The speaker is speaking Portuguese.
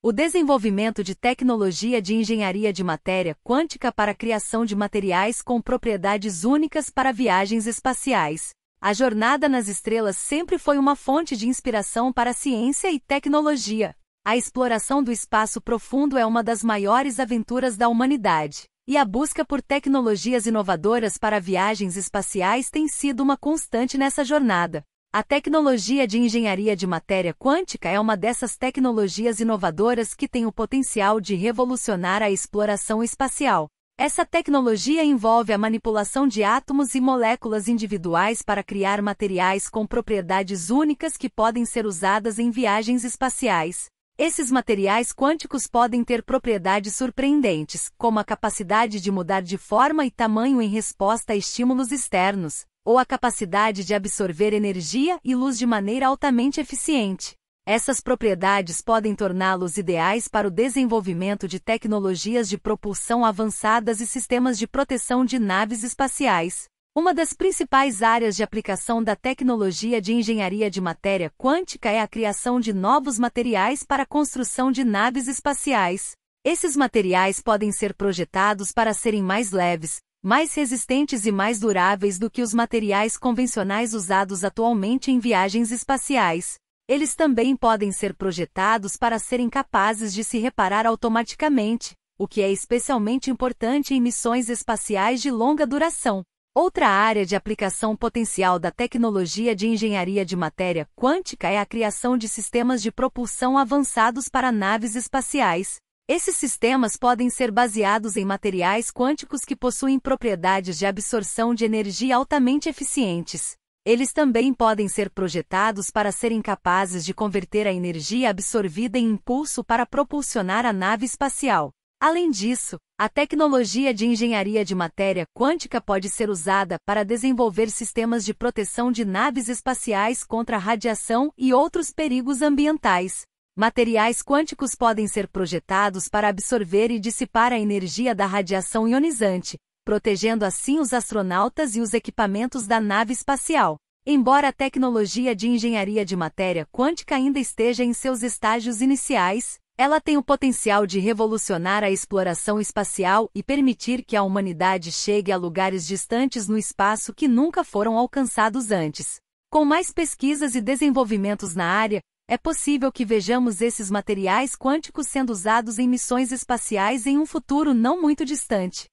O desenvolvimento de tecnologia de engenharia de matéria quântica para a criação de materiais com propriedades únicas para viagens espaciais. A jornada nas estrelas sempre foi uma fonte de inspiração para a ciência e tecnologia. A exploração do espaço profundo é uma das maiores aventuras da humanidade, e a busca por tecnologias inovadoras para viagens espaciais tem sido uma constante nessa jornada. A tecnologia de engenharia de matéria quântica é uma dessas tecnologias inovadoras que tem o potencial de revolucionar a exploração espacial. Essa tecnologia envolve a manipulação de átomos e moléculas individuais para criar materiais com propriedades únicas que podem ser usadas em viagens espaciais. Esses materiais quânticos podem ter propriedades surpreendentes, como a capacidade de mudar de forma e tamanho em resposta a estímulos externos, ou a capacidade de absorver energia e luz de maneira altamente eficiente. Essas propriedades podem torná-los ideais para o desenvolvimento de tecnologias de propulsão avançadas e sistemas de proteção de naves espaciais. Uma das principais áreas de aplicação da tecnologia de engenharia de matéria quântica é a criação de novos materiais para a construção de naves espaciais. Esses materiais podem ser projetados para serem mais leves, mais resistentes e mais duráveis do que os materiais convencionais usados atualmente em viagens espaciais. Eles também podem ser projetados para serem capazes de se reparar automaticamente, o que é especialmente importante em missões espaciais de longa duração. Outra área de aplicação potencial da tecnologia de engenharia de matéria quântica é a criação de sistemas de propulsão avançados para naves espaciais, esses sistemas podem ser baseados em materiais quânticos que possuem propriedades de absorção de energia altamente eficientes. Eles também podem ser projetados para serem capazes de converter a energia absorvida em impulso para propulsionar a nave espacial. Além disso, a tecnologia de engenharia de matéria quântica pode ser usada para desenvolver sistemas de proteção de naves espaciais contra radiação e outros perigos ambientais materiais quânticos podem ser projetados para absorver e dissipar a energia da radiação ionizante, protegendo assim os astronautas e os equipamentos da nave espacial. Embora a tecnologia de engenharia de matéria quântica ainda esteja em seus estágios iniciais, ela tem o potencial de revolucionar a exploração espacial e permitir que a humanidade chegue a lugares distantes no espaço que nunca foram alcançados antes. Com mais pesquisas e desenvolvimentos na área, é possível que vejamos esses materiais quânticos sendo usados em missões espaciais em um futuro não muito distante.